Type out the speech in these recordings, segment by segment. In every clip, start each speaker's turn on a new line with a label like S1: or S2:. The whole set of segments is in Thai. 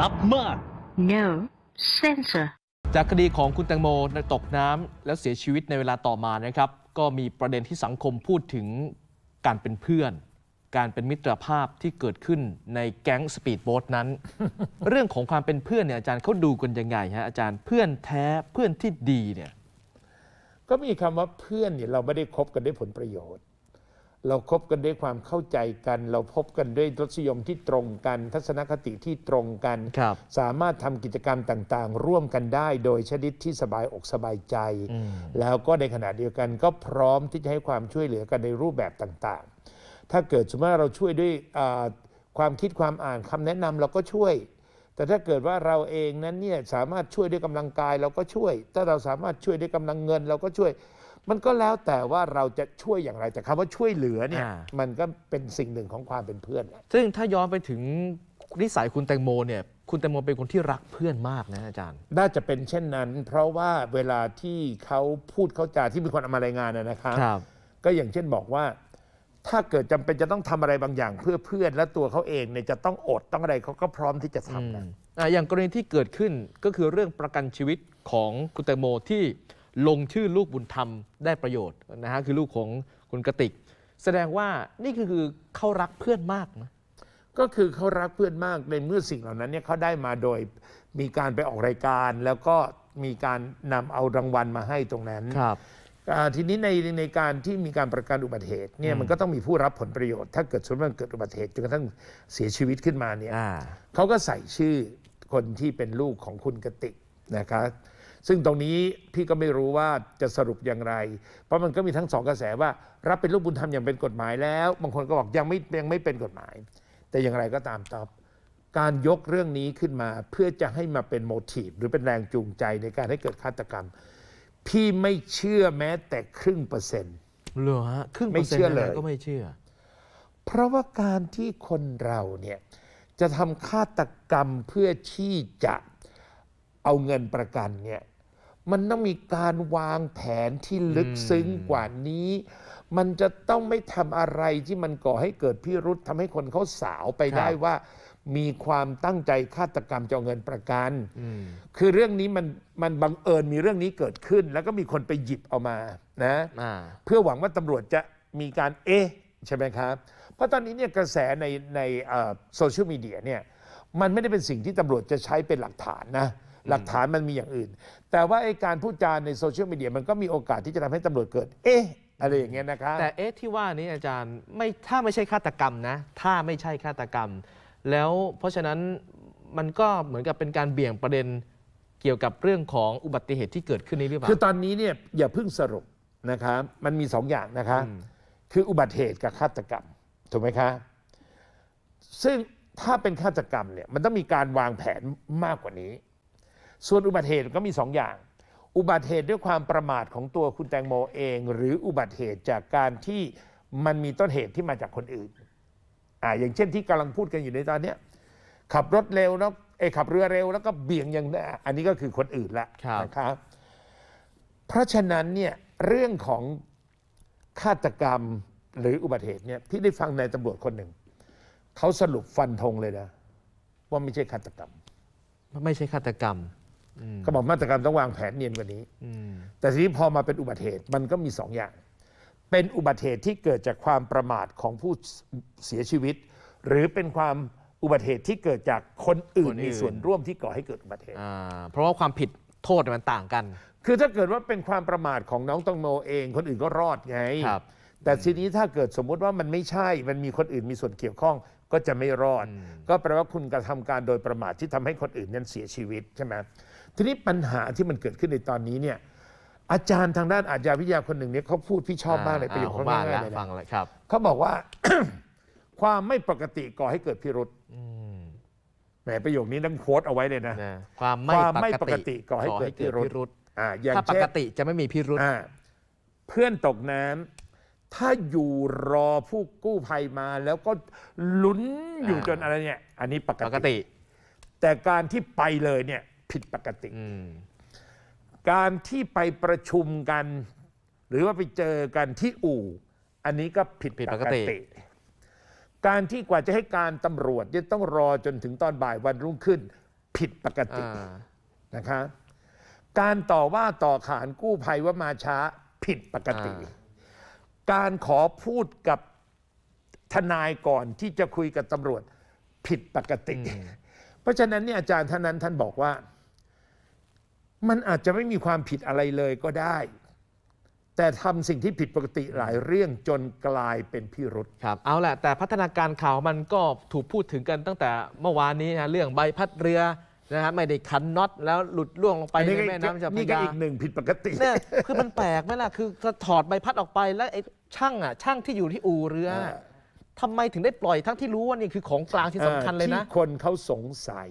S1: ลับมาก no s e n s o r จากคดีของคุณแตงโมตกน้ำแล้วเสียชีวิตในเวลาต่อมานะครับก็มีประเด็นที่สังคมพูดถึงการเป็นเพื่อน การเป็นมิตรภาพที่เกิดขึ้นในแก๊งสปีดโบ๊ทนั้น เรื่องของความเป็นเพื่อนเนี่ยอาจารย์เขาดูกันยัง
S2: ไงฮะอาจารย์เพื่อนแท้ เพื่อนที่ดีเนี่ยก็มีคำว่าเพื่อนเนี่ยเราไม่ได้คบกันได้ผลประโยชน์เราครบกันด้วยความเข้าใจกัน เราพบกันด้วยรสยมที่ตรงกันทัศนคติที่ตรงกัน สามารถทำกิจกรรมต่างๆ ร่วมกันได้โดยชนิดที่สบายอกสบายใจ แล้วก็ในขณะเดียวกัน ก็พร้อมที่จะให้ความช่วยเหลือกันในรูปแบบต่างๆ ถ้าเกิดสมมติว่าเราช่วยด้วยความคิดความอ่านคำแนะนำเราก็ช่วย แต่ถ้าเกิดว่าเราเองนั้นเนี่ยสามารถช่วยด้วยกำลังกาย เราก็ช่วย ถ้าเราสามารถช่วยด้วยกำลังเงิน เราก็ช่วยมันก็แล้วแต่ว่าเราจะช่วยอย่างไรแต่คำว่าช่วยเหลือเนี่ยมันก็เป็นสิ่งหนึ่งของความเป็นเพื่อน ซึ่งถ้าย้อนไปถึงนิสัยคุณแตงโมเนี่ยคุณแตงโมเป็นคนที่รักเพื่อนมากนะอาจารย์ น่าจะเป็นเช่นนั้น เพราะว่าเวลาที่เขาพูดเขาจาที่มีคนเอามารายงานนะครับก็อย่างเช่นบอกว่า ถ้าเกิดจำเป็นจะต้องทำอะไรบางอย่างเพื่อเพื่อน และตัวเขาเองเนี่ยจะต้องอดต้องอะไรเขาก็พร้อมที่จะทำนะออย่างกรณีที่เกิดขึ้นก็คือ
S1: เรื่องประกันชีวิตของคุณแตงโมที่ลงชื่อลูกบุญธรรมได้ประโยชน์
S2: นะฮะคือลูกของคุณกติกแสดงว่านี่คือเขารักเพื่อนมากนะก็คือเขารักเพื่อนมาก ในเมื่อสิ่งเหล่านั้นเนี่ยเขาได้มาโดยมีการไปออกรายการ แล้วก็มีการนำเอารางวัลมาให้ตรงนั้นครับทีนี้ในในการที่มีการประกันอุบัติเหตุเนี่ยมันก็ต้องมีผู้รับผลประโยชน์ ถ้าเกิดสมมติว่าเกิดอุบัติเหตุจนกระทั่งเสียชีวิตขึ้นมาเนี่ยเขาก็ใส่ชื่อคนที่เป็นลูกของคุณกติกนะครับซึ่งตรงนี้พี่ก็ไม่รู้ว่าจะสรุปอย่างไร เพราะมันก็มีทั้งสองกระแสว่ารับเป็นลูกบุญธรรมอย่างเป็นกฎหมายแล้ว บางคนก็บอกยังไม่ยังไม่เป็นกฎหมาย แต่อย่างไรก็ตามต็อบ การยกเรื่องนี้ขึ้นมา เพื่อจะให้มาเป็นโมทีฟหรือเป็นแรงจูงใจในการให้เกิดฆาตกรรมพี่ไม่เชื่อแม้แต่ครึ่งเปอร์เซ็นต์เหรอฮะครึ่งเปอร์เซ็นต์เลยก็ไม่เชื่อ เพราะว่าการที่คนเราเนี่ยจะทำฆาตกรรมเพื่อที่จะเอาเงินประกันเนี่ยมันต้องมีการวางแผนที่ลึกซึ้งกว่านี้ มันจะต้องไม่ทำอะไรที่มันก่อให้เกิดพิรุษทำให้คนเขาสาวไปได้ว่า มีความตั้งใจฆาตกรรมจะเอาเงินประกัน คือเรื่องนี้มันมันบังเอิญมีเรื่องนี้เกิดขึ้น แล้วก็มีคนไปหยิบเอามานะะเพื่อหวังว่าตำรวจจะมีการเอ๊ะใช่ไหมครับ เพราะตอนนี้เนี่ยกระแสในในโซเชียลมีเดียเนี่ยมันไม่ได้เป็นสิ่งที่ตำรวจจะใช้เป็นหลักฐานนะหลักฐานมันมีอย่างอื่น แต่ว่าไอ้การพูดจาในโซเชียลมีเดียมันก็มีโอกาสที่จะทำให้ตำรวจเกิดเอ๊ะอะไรอย่างเงี้ยนะคะ แต่
S1: เอ๊ะที่ว่านี้อาจารย์ไม่ถ้าไม่ใช่ฆาตกรรมนะ ถ้าไม่ใช่ฆาตกรรม แล้วเพราะฉะนั้นมันก็เหมือนกับเป็นการเบี่ยงประเด็นเกี่ยวกับเรื่องของอุบัติเหตุที่เกิดขึ้นนี้หรือเปล่า คือ ต
S2: อนนี้เนี่ยอย่าเพิ่งสรุปนะครับมันมีสองอย่างนะคะ คืออุบัติเหตุกับฆาตกรรมถูกไหมคะ ซึ่งถ้าเป็นฆาตกรรมเนี่ยมันต้องมีการวางแผนมากกว่านี้ส่วนอุบัติเหตุก็มี2ออย่าง อุบัติเหตุด้วยความประมาทของตัวคุณแตงโมเอง หรืออุบัติเหตุจากการที่มันมีต้นเหตุที่มาจากคนอื่น อ่าอย่างเช่นที่กำลังพูดกันอยู่ในตอนเนี้ยขับรถเร็วแล้วเอขับเรือเร็วแล้วก็เบี่ยงอย่างอันนี้ก็คือคนอื่นละนะครับเพราะฉะนั้นเนี่ยเรื่องของฆาตกรรมหรืออุบัติเหตุเนี่ยพี่ได้ฟังนายตำรวจคนหนึ่ง เขาสรุปฟันธงเลยนะว่าไม่ใช่ฆาตกรรม ไม่ใช่ฆาตกรรมก็บอกมาตรการต้องวางแผนเนียนกว่านี้ แต่ทีนี้พอมาเป็นอุบัติเหตุมันก็มีสองอย่าง เป็นอุบัติเหตุที่เกิดจากความประมาทของผู้เสียชีวิต หรือเป็นความอุบัติเหตุที่เกิดจากคนอื่นมีส่วนร่วมที่ก่อให้เกิดอุบัติเหตุเพราะว่าความผิดโทษมันต่างกัน คือถ้าเกิดว่าเป็นความประมาทของน้องตองโมเอง คนอื่นก็รอดไง แต่ทีนี้ถ้าเกิดสมมุติว่ามันไม่ใช่มันมีคนอื่นมีส่วนเกี่ยวข้องก็จะไม่รอด ก็แปลว่าคุณกระทำการโดยประมาทที่ทำให้คนอื่นนั้นเสียชีวิตใช่ไหมทีนี้ปัญหาที่มันเกิดขึ้นในตอนนี้เนี่ย อาจารย์ทางด้านอาชญาวิทยาคนหนึ่งเนี่ยเขาพูดพี่ชอบมากเลยประโยคเขาง่าเลยฟังเลยเขาบอกว่า ความไม่ปกติก่อให้เกิดพิรุษแหมประโยคนี้ต้องโค้ดเอาไว้เลยนะความไม่ปกติก่อให้เกิดพิรุษถ้าปกติจะไม่มีพิรุษเพื่อนตกน้ำถ้าอยู่รอผู้กู้ภัยมา แล้วก็ลุ้นอยู่จนอะไรเนี่ย อันนี้ปกติ แต่การที่ไปเลยเนี่ยผิดปกติ การที่ไปประชุมกัน หรือว่าไปเจอกันที่อู่ อันนี้ก็ผิดปกติ การที่กว่าจะให้การตำรวจจะต้องรอจนถึงตอนบ่ายวันรุ่งขึ้นผิดปกตินะคะการต่อว่าต่อขานกู้ภัยว่ามาช้าผิดปกติ การขอพูดกับทนายก่อนที่จะคุยกับตำรวจผิดปกติ เพราะฉะนั้นเนี่ยอาจารย์ท่านนั้นท่านบอกว่ามันอาจจะไม่มีความผิดอะไรเลยก็ได้ แต่ทำสิ่งที่ผิดปกติหลายเรื่องจนกลายเป็นพิรุษ
S1: ครับ เอาแหละแต่พัฒนาการข่าวมันก็ถูกพูดถึงกันตั้งแต่เมื่อวานนี้นะเรื่องใบพัดเรือนะฮะไม่ได้คันน็อตแล้วหลุดล่วงลงไปในแม่น้ำจับพรนี่ก็อีกหนึ
S2: ่งผิดปกติเนี่ย
S1: คือมันแปลกไหมล่ะคือถอดใบพัดออกไปแล้วไอ้ช่างอ่ะช่างที่อยู่ที่อู่เรือทำไมถึงได้ปล่อยทั้งที่รู้ว่านี่คือข
S2: องกลางที่สำคัญเลยนะที่คนเขาสงสัย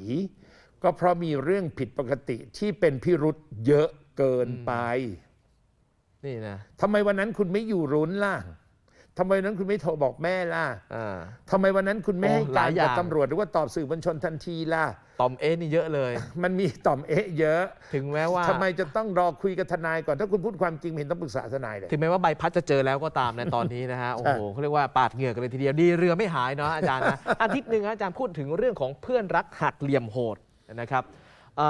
S2: ก็เพราะมีเรื่องผิดปกติที่เป็นพิรุษเยอะเกินไปนี่นะทำไมวันนั้นคุณไม่อยู่รุนล่ะทำไมนั้นคุณไม่โทรบอกแม่ล่ะอาทำไมวันนั้นคุณไม่ให้การกับตำรวจ หรือว่าตอบสื่อมวลชนทันทีล่ะตอมเอ๊นี่เยอะเลย มันมีต่อมเอ๊ะเยอะ ถึงแม้ว่าทำไมจะต้องรอคุยกับทนายก่อนถ้าคุณพูดความจริงเห็นต้องปรึกษาทนายเลยถ
S1: ึงแม้ว่าใบพัดจะเจอแล้วก็ตามในตอนนี้นะฮะโอ้โหเขาเรียกว่าปาดเหงื่อกันเลยทีเดียวดีเรือไม่หายเนาะอาจารย์นะอาทิตย์หนึ่งอาจารย์พูดถึงเรื่องของเพื่อนรักหักเหลี่ยมโหดนะครับ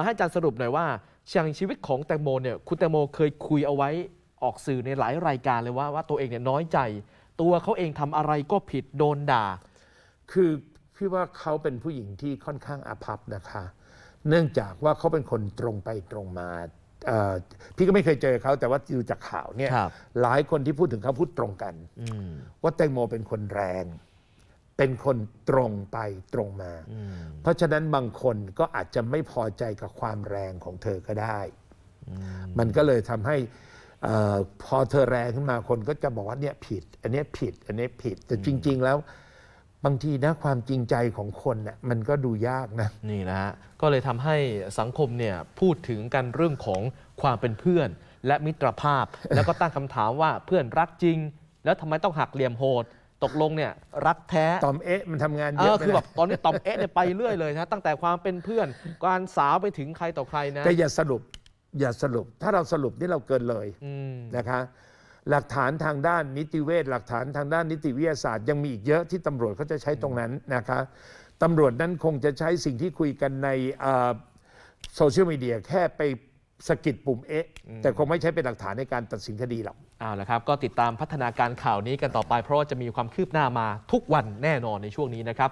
S1: ให้อาจารย์สรุปหน่อยว่าช่งชีวิตของแตงโมเนี่ยคุณแตงโมเคยคุยเอาไว้ ออกสื่อในหลายรายการเลยว่า
S2: ว่าตัวเองเนี่ยน้อยใจ ตัวเขาเองทำอะไรก็ผิดโดนด่าคือพี่ว่าเขาเป็นผู้หญิงที่ค่อนข้างอาภัพนะคะ เนื่องจากว่าเขาเป็นคนตรงไปตรงมา พี่ก็ไม่เคยเจอเขาแต่ว่าดูจากข่าวเนี่ยหลายคนที่พูดถึงเขาพูดตรงกันว่าแตงโมเป็นคนแรงเป็นคนตรงไปตรงมา เพราะฉะนั้นบางคนก็อาจจะไม่พอใจกับความแรงของเธอก็ได้ มันก็เลยทำให้พอเธอแรงขึ้นมาคนก็จะบอกว่าเนี่ยผิด อันนี้ผิด อันนี้ผิดแต่จริง ๆ แล้ว บางทีนะความจริงใจของคนน่ยมันก็ดูยากนะนี่นะฮะ
S1: ก็เลยทำให้สังคมเนี่ยพูดถึงกันเรื่องของความเป็นเพื่อนและมิตรภาพ แล้วก็ตั้งคำถามว่าเพื่อนรักจริง แล้วทำไมต้องหักเหลี่ยมโหดตกลงเนี่ย
S2: รักแท้ตอมเอ๊ะมันทำงานเยอะคือแบบ
S1: ตอนนี้ตอมเอ๊ะเนี่ยไปเรื่อยเลยนะตั้งแต่ความเป็นเพื่อนการสาวไปถึงใครต่อใครนะแต่อย่
S2: าสรุปอย่าสรุปถ้าเราสรุปนี่เราเกินเลยนะคะหลักฐานทางด้านนิติเวชหลักฐานทางด้านนิติวิทยาศาสตร์ยังมีอีกเยอะที่ตำรวจเขาจะใช้ตรงนั้นนะคะตำรวจนั้น คงจะใช้สิ่งที่คุยกันในโซเชียลมีเดียแค่ไปสกิดปุ่มเอ๊ะแต่คงไม่ใช้เป็นหลักฐานในการตัดสินคดีหรอก
S1: เอาละครับก็ติดตามพัฒนาการข่าวนี้กันต่อไป เพราะว่าจะมีความคืบหน้ามาทุกวันแน่นอนในช่วงนี้นะครับ